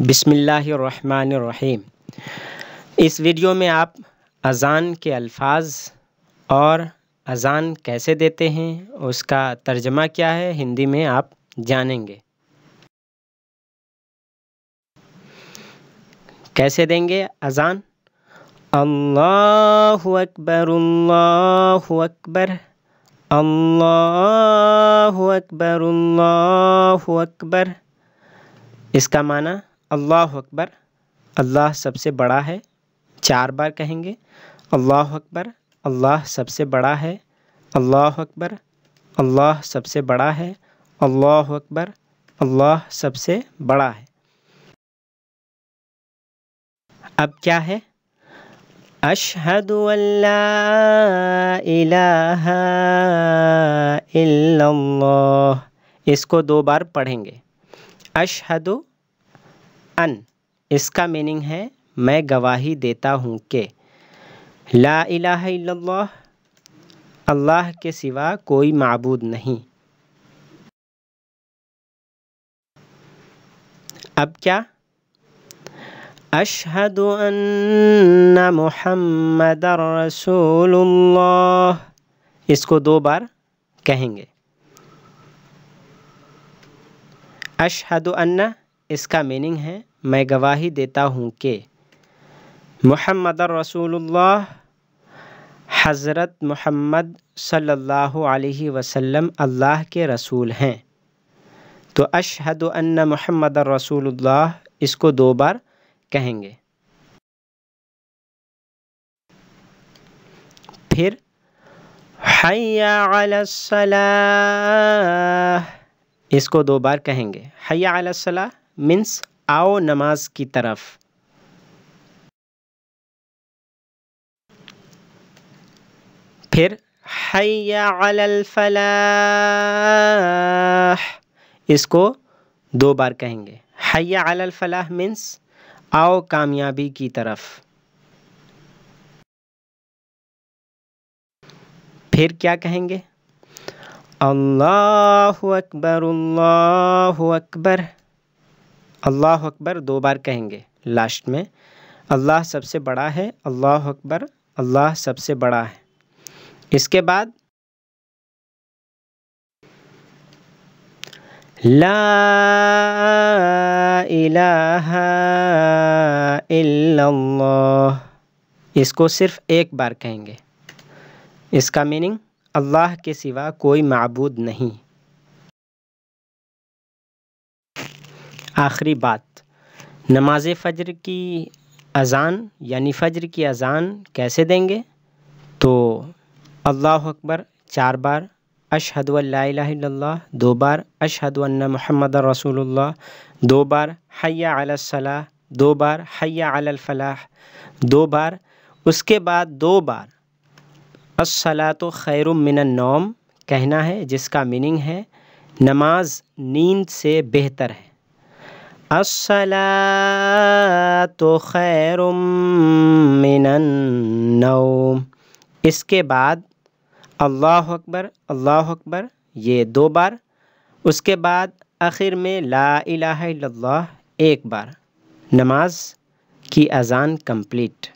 बिसमीम इस वीडियो में आप अज़ान के अल्फाज और अज़ान कैसे देते हैं उसका तर्जमा क्या है हिंदी में आप जानेंगे कैसे देंगे अज़ान अल्लाह अकबर अल्लाह अकबर अल्लाह अकबर अल्लाह अकबर इसका माना अल्लाह अकबर अल्लाह सबसे बड़ा है चार बार कहेंगे अल्लाह अकबर अल्लाह सबसे बड़ा है अल्लाह अकबर अल्लाह सबसे बड़ा है अल्लाह अकबर अल्लाह सबसे बड़ा है अब क्या है अशहद इल्लल्लाह इसको दो बार पढ़ेंगे अशहदु अन इसका मीनिंग है मैं गवाही देता हूँ के ला इलाह अल्लाह के सिवा कोई मबूद नहीं अब क्या अशहद मोहम्मद रसूलुल्लाह इसको दो बार कहेंगे अशहद अन्ना इसका मीनिंग है मैं गवाही देता हूँ कि मोहम्मद रसूलुल्लाह हज़रत मोहम्मद सल्लल्लाहु अलैहि वसल्लम अल्लाह के रसूल हैं तो अशहद अन्न मोहम्मद रसूलुल्लाह इसको दो बार कहेंगे फिर हयासला इसको दो बार कहेंगे हया अलसला मीन्स आओ नमाज की तरफ फिर हैया अल फलाह इसको दो बार कहेंगे हैया अल फलाह मीन्स आओ कामयाबी की तरफ फिर क्या कहेंगे अल्लाह अकबर अल्लाह अकबर अल्लाह अकबर दो बार कहेंगे लास्ट में अल्लाह सबसे बड़ा है अल्लाह अकबर अल्लाह सबसे बड़ा है इसके बाद ला इलाहा इल्लल्लाह इसको सिर्फ एक बार कहेंगे इसका मीनिंग अल्लाह के सिवा कोई मबूद नहीं आखिरी बात नमाज फ़जर की अज़ान यानी फ़जर की अज़ान कैसे देंगे तो अल्लाह अकबर चार बार अशहद ला दो बार अशहद महमद रसूलुल्लाह दो बार हया अलसलाह दो बार हया अलफलाह दो बार उसके बाद दो बार असला तो खैर मिनन्नौम कहना है जिसका मीनिंग है नमाज नींद से बेहतर है तो खैर नौ इसके बाद अल्लाह अकबर अल्लाह अकबर ये दो बार उसके बाद आखिर में ला इलाहा इल्लल्लाह एक बार नमाज की अजान कंप्लीट